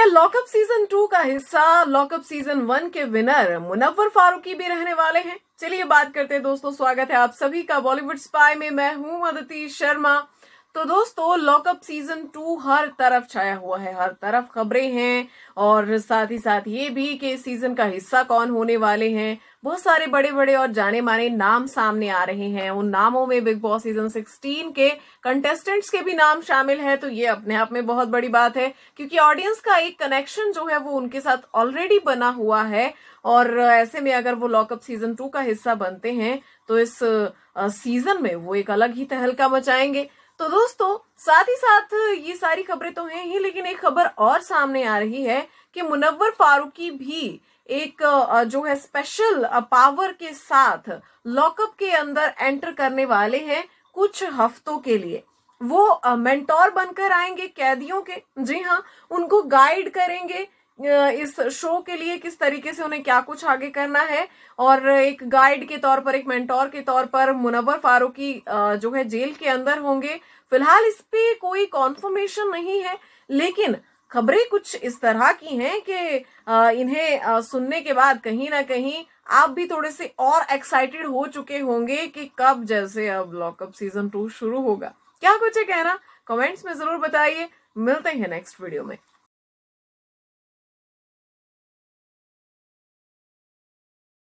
क्या lockup season two का हिस्सा लॉकअप सीजन वन के विनर मुनव्वर फारूकी भी रहने वाले हैं चलिए बात करते हैं दोस्तों स्वागत है आप सभी का बॉलीवुड स्पाई में मैं हूं अदिति शर्मा तो दोस्तों लॉकअप सीजन टू हर तरफ छाया हुआ है हर तरफ खबरें हैं और साथ ही साथ ये भी कि इस सीजन का हिस्सा कौन होने वाले हैं बहुत सारे बड़े बड़े और जाने माने नाम सामने आ रहे हैं उन नामों में बिग बॉस सीजन 16 के कंटेस्टेंट्स के भी नाम शामिल है तो ये अपने आप में बहुत बड़ी बात है क्योंकि ऑडियंस का एक कनेक्शन जो है वो उनके साथ ऑलरेडी बना हुआ है और ऐसे में अगर वो लॉकअप सीजन टू का हिस्सा बनते हैं तो इस सीजन में वो एक अलग ही तहलका मचाएंगे तो दोस्तों साथ ही साथ ये सारी खबरें तो हैं ही लेकिन एक खबर और सामने आ रही है कि मुनव्वर फारूकी भी एक जो है स्पेशल पावर के साथ लॉकअप के अंदर एंटर करने वाले हैं कुछ हफ्तों के लिए वो मेंटोर बनकर आएंगे कैदियों के जी हाँ उनको गाइड करेंगे इस शो के लिए किस तरीके से उन्हें क्या कुछ आगे करना है और एक गाइड के तौर पर एक मेंटोर के तौर पर मुनवर फारूकी जो है जेल के अंदर होंगे फिलहाल इस पे कोई कॉन्फर्मेशन नहीं है लेकिन खबरें कुछ इस तरह की हैं कि इन्हें सुनने के बाद कहीं ना कहीं आप भी थोड़े से और एक्साइटेड हो चुके होंगे कि कब जैसे अब लॉकअप सीजन टू शुरू होगा क्या कुछ है कहना कमेंट्स में जरूर बताइए मिलते हैं नेक्स्ट वीडियो में